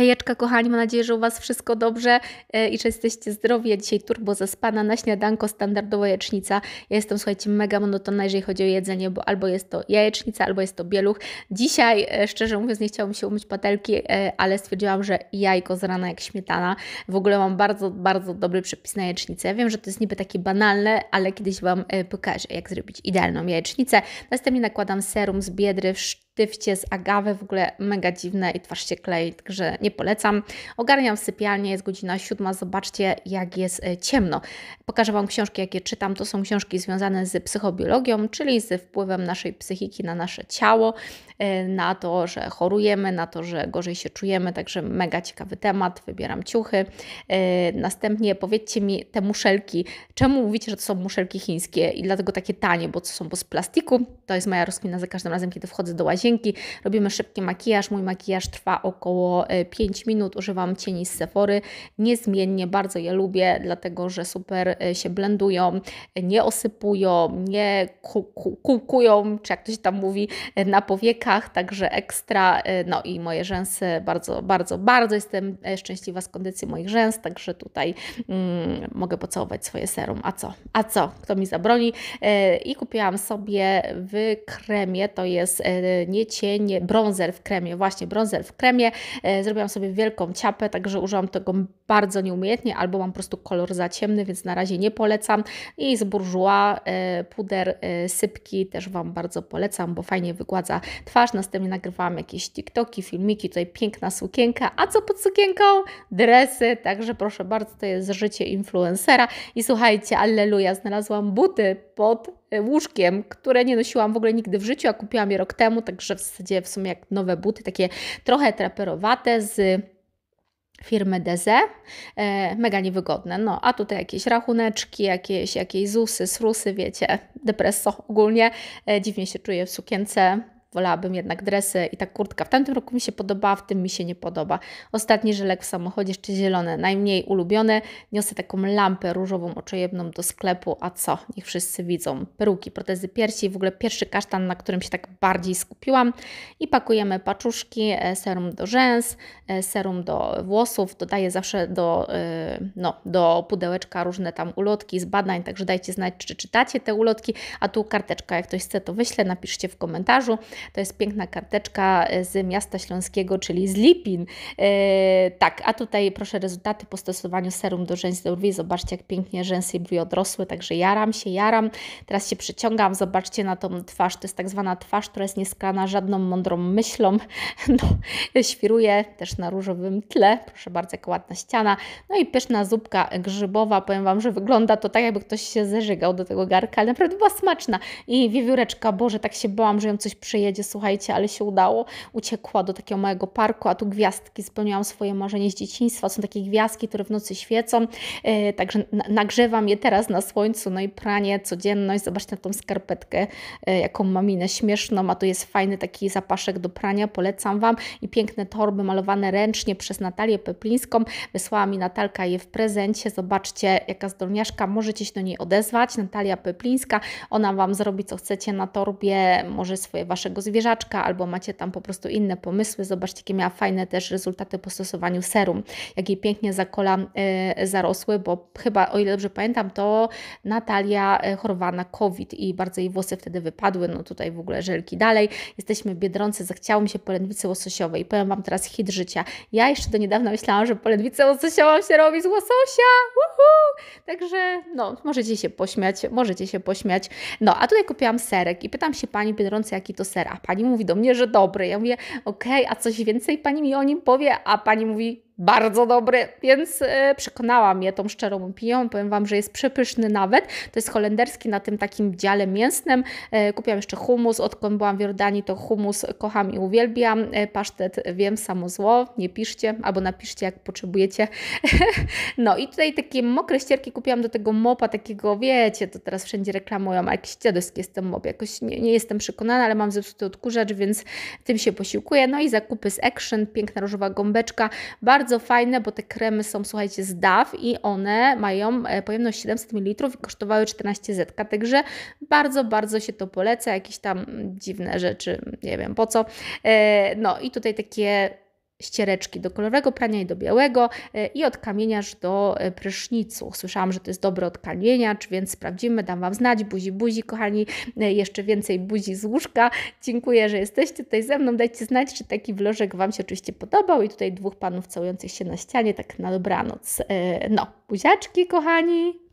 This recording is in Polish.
Hejeczka kochani, mam nadzieję, że u Was wszystko dobrze e, i że jesteście zdrowi. Ja dzisiaj turbo zaspana na śniadanko, standardowa jajecznica. Ja jestem, słuchajcie, mega monotonna, jeżeli chodzi o jedzenie, bo albo jest to jajecznica, albo jest to bieluch. Dzisiaj, e, szczerze mówiąc, nie chciałam się umyć patelki, e, ale stwierdziłam, że jajko z rana jak śmietana. W ogóle mam bardzo, bardzo dobry przepis na jajecznicę. Ja wiem, że to jest niby takie banalne, ale kiedyś Wam pokażę, jak zrobić idealną jajecznicę. Następnie nakładam serum z biedry w sztywcie z agawy, w ogóle mega dziwne i twarz się klei, także nie polecam. Ogarniam sypialnię, jest godzina siódma, zobaczcie jak jest e, ciemno. Pokażę Wam książki, jakie czytam, to są książki związane z psychobiologią, czyli z wpływem naszej psychiki na nasze ciało, e, na to, że chorujemy, na to, że gorzej się czujemy, także mega ciekawy temat, wybieram ciuchy. E, następnie powiedzcie mi te muszelki, czemu mówicie, że to są muszelki chińskie i dlatego takie tanie, bo to są bo z plastiku, to jest moja rozkmina za każdym razem, kiedy wchodzę do łazienki, odcinki. Robimy szybki makijaż. Mój makijaż trwa około 5 e, minut. Używam cieni z Sephory. Niezmiennie bardzo je lubię, dlatego że super e, się blendują, nie osypują, nie kukują, czy jak to się tam mówi, na powiekach, także ekstra. E, no i moje rzęsy bardzo, bardzo, bardzo jestem szczęśliwa z kondycji moich rzęs, także tutaj mm, mogę pocałować swoje serum. A co? A co? Kto mi zabroni? I kupiłam sobie w kremie, to jest nie cienie, bronzer w kremie, właśnie bronzer w kremie. E, zrobiłam sobie wielką ciapę, także użyłam tego bardzo nieumiejętnie, albo mam po prostu kolor za ciemny, więc na razie nie polecam. I z bourgeois e, puder e, sypki też Wam bardzo polecam, bo fajnie wygładza twarz. Następnie nagrywałam jakieś TikToki, filmiki, tutaj piękna sukienka, a co pod sukienką? Dresy, także proszę bardzo, to jest życie influencera. I słuchajcie, alleluja, znalazłam buty pod Y, łóżkiem, które nie nosiłam w ogóle nigdy w życiu, a kupiłam je rok temu, także w zasadzie w sumie jak nowe buty, takie trochę traperowate z firmy DZ, e, mega niewygodne. No, a tutaj jakieś rachuneczki, jakieś, jakieś zusy, srusy, wiecie, depreso. ogólnie. E, dziwnie się czuję w sukience, wolałabym jednak dresy i ta kurtka. W tamtym roku mi się podobała, w tym mi się nie podoba. Ostatni żelek w samochodzie, jeszcze zielone, najmniej ulubione. Niosę taką lampę różową, oczojebną do sklepu, a co? Niech wszyscy widzą. Peruki, protezy piersi, w ogóle pierwszy kasztan, na którym się tak bardziej skupiłam. I pakujemy paczuszki, e, serum do rzęs, e, serum do włosów. Dodaję zawsze do, e, no, do pudełeczka różne tam ulotki z badań, także dajcie znać, czy czytacie te ulotki. A tu karteczka, jak ktoś chce, to wyślę, napiszcie w komentarzu. To jest piękna karteczka e, z miasta śląskiego, czyli z Lipin. E, tak, a tutaj proszę rezultaty po stosowaniu serum do rzęs do rwi. Zobaczcie, jak pięknie rzęsy i brwi odrosły, także jaram się, jaram. Teraz się przyciągam, zobaczcie na tą twarz. To jest tak zwana twarz, która jest niesklana żadną mądrą myślą. No, świruje też na różowym tle. Proszę bardzo, jaka ładna ściana. No i pyszna zupka grzybowa. Powiem Wam, że wygląda to tak, jakby ktoś się zeżygał do tego garka, ale naprawdę była smaczna. I wiewióreczka, Boże, tak się bałam, że ją coś przejedzie jedzie, słuchajcie, ale się udało. Uciekła do takiego małego parku, a tu gwiazdki, spełniałam swoje marzenie z dzieciństwa. Są takie gwiazdki, które w nocy świecą, e, także nagrzewam je teraz na słońcu, no i pranie, codzienność. Zobaczcie na tą skarpetkę, yy, jaką maminę śmieszną, a tu jest fajny taki zapaszek do prania, polecam Wam. I piękne torby malowane ręcznie przez Natalię Peplińską. Wysłała mi Natalka je w prezencie. Zobaczcie, jaka zdolniaszka, możecie się do niej odezwać. Natalia Peplińska, ona Wam zrobi co chcecie na torbie, może swoje Waszego waszego zwierzaczka, albo macie tam po prostu inne pomysły. Zobaczcie, jakie miała fajne też rezultaty po stosowaniu serum, jak jej pięknie zakola y, e, zarosły, bo chyba, o ile dobrze pamiętam, to Natalia e, chorowała na COVID i bardzo jej włosy wtedy wypadły, no tutaj w ogóle żelki dalej. Jesteśmy biedronce, zachciało mi się polędwicy łososiowej. Powiem Wam teraz hit życia. Ja jeszcze do niedawna myślałam, że polędwicę łososiową się robi z łososia. Uhu! Także no, możecie się pośmiać, możecie się pośmiać. No, a tutaj kupiłam serek i pytam się Pani biedronce, jaki to ser a pani mówi do mnie, że dobry. Ja mówię, okej, okay, a coś więcej pani mi o nim powie, a pani mówi, bardzo dobry, więc e, przekonałam je tą szczerą opinią. Powiem Wam, że jest przepyszny nawet. To jest holenderski na tym takim dziale mięsnym. E, kupiłam jeszcze humus, odkąd byłam w Jordanii, to humus kocham i uwielbiam. E, pasztet wiem, samo zło, nie piszcie, albo napiszcie jak potrzebujecie. no i tutaj takie mokre ścierki kupiłam do tego mopa, takiego wiecie, to teraz wszędzie reklamują, a jakiś dziadowski jest ten mop, jakoś nie, nie jestem przekonana, ale mam zepsuty odkurzacz, więc tym się posiłkuję. No i zakupy z Action, piękna różowa gąbeczka, bardzo bardzo fajne, bo te kremy są, słuchajcie, z DAW i one mają e, pojemność 700 ml i kosztowały 14 zetka, także bardzo, bardzo się to poleca, jakieś tam mm, dziwne rzeczy, nie wiem po co. E, no i tutaj takie ściereczki do kolorowego prania i do białego e, i od kamieniarz do e, prysznicu. Słyszałam, że to jest dobre od kamieniarz, więc sprawdzimy, dam Wam znać. Buzi, buzi, kochani, e, jeszcze więcej buzi z łóżka. Dziękuję, że jesteście tutaj ze mną. Dajcie znać, czy taki wlożek Wam się oczywiście podobał i tutaj dwóch panów całujących się na ścianie, tak na dobranoc. No, buziaczki, kochani!